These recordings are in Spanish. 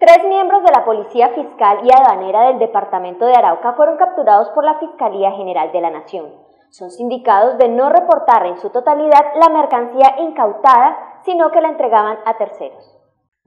Tres miembros de la Policía Fiscal y Aduanera del Departamento de Arauca fueron capturados por la Fiscalía General de la Nación. Son sindicados de no reportar en su totalidad la mercancía incautada, sino que la entregaban a terceros.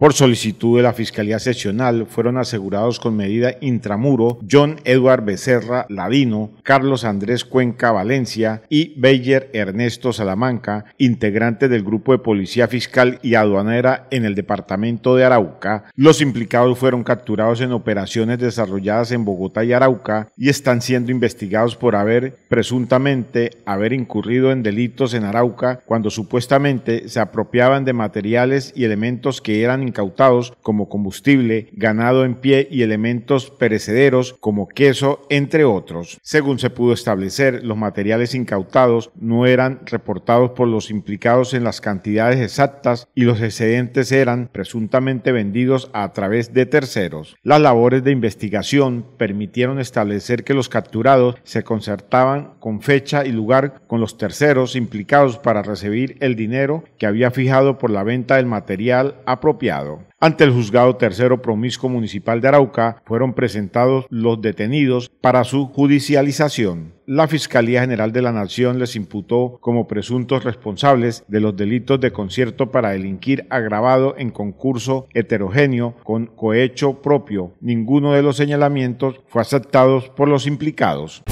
Por solicitud de la Fiscalía Seccional fueron asegurados con medida intramuro John Edward Becerra Ladino, Carlos Andrés Cuenca Valencia y Beyer Ernesto Salamanca, integrantes del grupo de policía fiscal y aduanera en el departamento de Arauca. Los implicados fueron capturados en operaciones desarrolladas en Bogotá y Arauca y están siendo investigados por haber presuntamente haber incurrido en delitos en Arauca cuando supuestamente se apropiaban de materiales y elementos que eran incautados como combustible, ganado en pie y elementos perecederos como queso, entre otros. Según se pudo establecer, los materiales incautados no eran reportados por los implicados en las cantidades exactas y los excedentes eran presuntamente vendidos a través de terceros. Las labores de investigación permitieron establecer que los capturados se concertaban con fecha y lugar con los terceros implicados para recibir el dinero que había fijado por la venta del material apropiado. Ante el juzgado tercero promisco municipal de Arauca fueron presentados los detenidos para su judicialización. La Fiscalía General de la Nación les imputó como presuntos responsables de los delitos de concierto para delinquir agravado en concurso heterogéneo con cohecho propio. Ninguno de los señalamientos fue aceptado por los implicados.